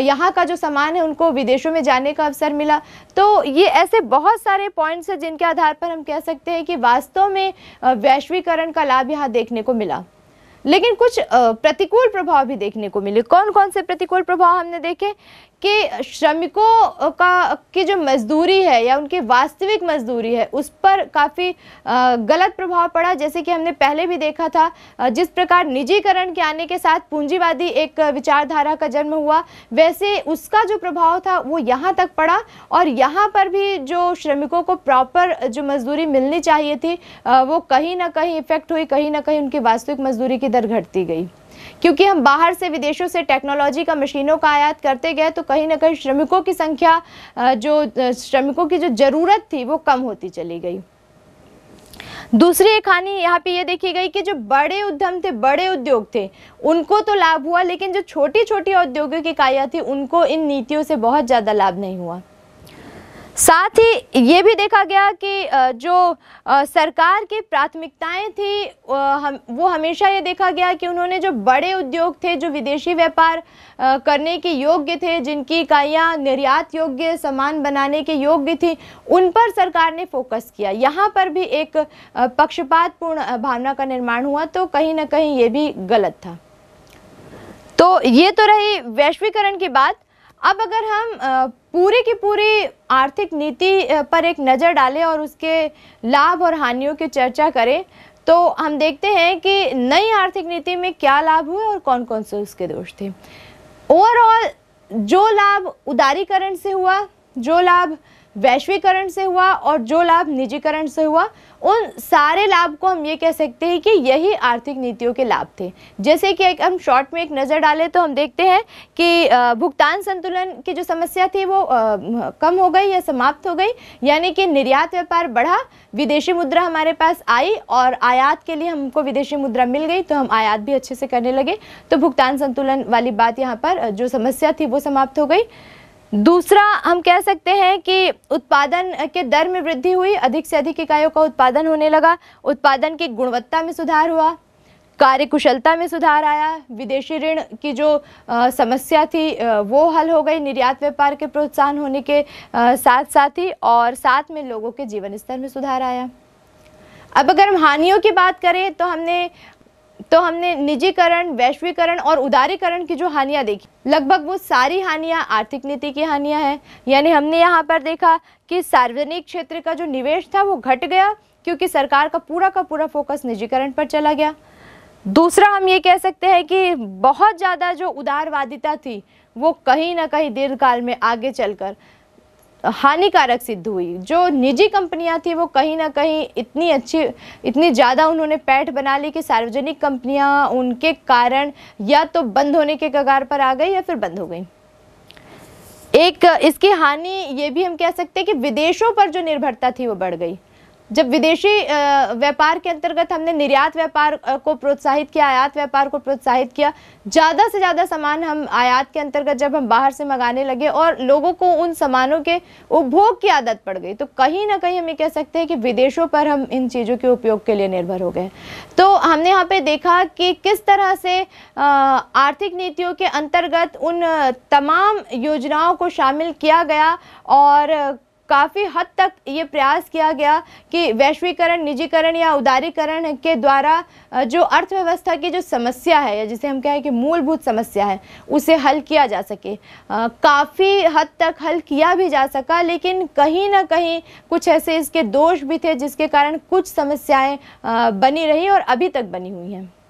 यहाँ का जो सामान है उनको विदेशों में जाने का अवसर मिला तो ये ऐसे बहुत सारे पॉइंट्स हैं जिनके आधार पर हम कह सकते हैं कि वास्तव में वैश्वीकरण का लाभ यहाँ देखने को मिला लेकिन कुछ प्रतिकूल प्रभाव भी देखने को मिले कौन कौन से प्रतिकूल प्रभाव हमने देखे कि श्रमिकों का की जो मजदूरी है या उनकी वास्तविक मजदूरी है उस पर काफ़ी गलत प्रभाव पड़ा जैसे कि हमने पहले भी देखा था जिस प्रकार निजीकरण के आने के साथ पूंजीवादी एक विचारधारा का जन्म हुआ वैसे उसका जो प्रभाव था वो यहाँ तक पड़ा और यहाँ पर भी जो श्रमिकों को प्रॉपर जो मजदूरी मिलनी चाहिए थी वो कहीं ना कहीं इफ़ेक्ट हुई कहीं ना कहीं उनकी वास्तविक मजदूरी की दर घटती गई क्योंकि हम बाहर से विदेशों से टेक्नोलॉजी का मशीनों का आयात करते गए तो कहीं ना कहीं श्रमिकों की संख्या जो श्रमिकों की जो ज़रूरत थी वो कम होती चली गई दूसरी एक हानि यहाँ पे ये देखी गई कि जो बड़े उद्यम थे बड़े उद्योग थे उनको तो लाभ हुआ लेकिन जो छोटी छोटी औद्योगिक इकाइयाँ थी उनको इन नीतियों से बहुत ज़्यादा लाभ नहीं हुआ साथ ही ये भी देखा गया कि जो सरकार की प्राथमिकताएं थी हम वो हमेशा ये देखा गया कि उन्होंने जो बड़े उद्योग थे जो विदेशी व्यापार करने के योग्य थे जिनकी इकाइयाँ निर्यात योग्य सामान बनाने के योग्य थी उन पर सरकार ने फोकस किया यहाँ पर भी एक पक्षपातपूर्ण भावना का निर्माण हुआ तो कहीं ना कहीं ये भी गलत था तो ये तो रही वैश्वीकरण की बात अब अगर हम पूरी की पूरी आर्थिक नीति पर एक नज़र डालें और उसके लाभ और हानियों की चर्चा करें तो हम देखते हैं कि नई आर्थिक नीति में क्या लाभ हुए और कौन कौन से उसके दोष थे ओवरऑल जो लाभ उदारीकरण से हुआ जो लाभ वैश्वीकरण से हुआ और जो लाभ निजीकरण से हुआ उन सारे लाभ को हम ये कह सकते हैं कि यही आर्थिक नीतियों के लाभ थे जैसे कि एक हम शॉर्ट में एक नज़र डालें तो हम देखते हैं कि भुगतान संतुलन की जो समस्या थी वो कम हो गई या समाप्त हो गई यानी कि निर्यात व्यापार बढ़ा विदेशी मुद्रा हमारे पास आई और आयात के लिए हमको विदेशी मुद्रा मिल गई तो हम आयात भी अच्छे से करने लगे तो भुगतान संतुलन वाली बात यहाँ पर जो समस्या थी वो समाप्त हो गई दूसरा हम कह सकते हैं कि उत्पादन के दर में वृद्धि हुई अधिक से अधिक इकाइयों का उत्पादन होने लगा उत्पादन की गुणवत्ता में सुधार हुआ कार्य कुशलता में सुधार आया विदेशी ऋण की जो आ, समस्या थी आ, वो हल हो गई निर्यात व्यापार के प्रोत्साहन होने के आ, साथ साथ ही और साथ में लोगों के जीवन स्तर में सुधार आया अब अगर हम हानियों की बात करें तो हमने तो हमने निजीकरण वैश्वीकरण और उदारीकरण की जो हानियाँ देखी लगभग वो सारी हानियाँ आर्थिक नीति की हानियाँ हैं यानी हमने यहाँ पर देखा कि सार्वजनिक क्षेत्र का जो निवेश था वो घट गया क्योंकि सरकार का पूरा का पूरा फोकस निजीकरण पर चला गया दूसरा हम ये कह सकते हैं कि बहुत ज़्यादा जो उदारवादिता थी वो कहीं ना कहीं दीर्घकाल में आगे चलकर हानिकारक सिद्ध हुई जो निजी कंपनियां थी वो कहीं ना कहीं इतनी अच्छी इतनी ज़्यादा उन्होंने पैठ बना ली कि सार्वजनिक कंपनियां उनके कारण या तो बंद होने के कगार पर आ गई या फिर बंद हो गई एक इसकी हानि ये भी हम कह सकते हैं कि विदेशों पर जो निर्भरता थी वो बढ़ गई जब विदेशी व्यापार के अंतर्गत हमने निर्यात व्यापार को प्रोत्साहित किया आयात व्यापार को प्रोत्साहित किया ज़्यादा से ज़्यादा सामान हम आयात के अंतर्गत जब हम बाहर से मंगाने लगे और लोगों को उन सामानों के उपभोग की आदत पड़ गई तो कहीं ना कहीं हम ये कह सकते हैं कि विदेशों पर हम इन चीज़ों के उपयोग के लिए निर्भर हो गए तो हमने यहाँ पर देखा कि किस तरह से आर्थिक नीतियों के अंतर्गत उन तमाम योजनाओं को शामिल किया गया और काफ़ी हद तक ये प्रयास किया गया कि वैश्वीकरण निजीकरण या उदारीकरण के द्वारा जो अर्थव्यवस्था की जो समस्या है या जिसे हम कहें कि मूलभूत समस्या है उसे हल किया जा सके काफ़ी हद तक हल किया भी जा सका लेकिन कहीं ना कहीं कुछ ऐसे इसके दोष भी थे जिसके कारण कुछ समस्याएं बनी रही और अभी तक बनी हुई हैं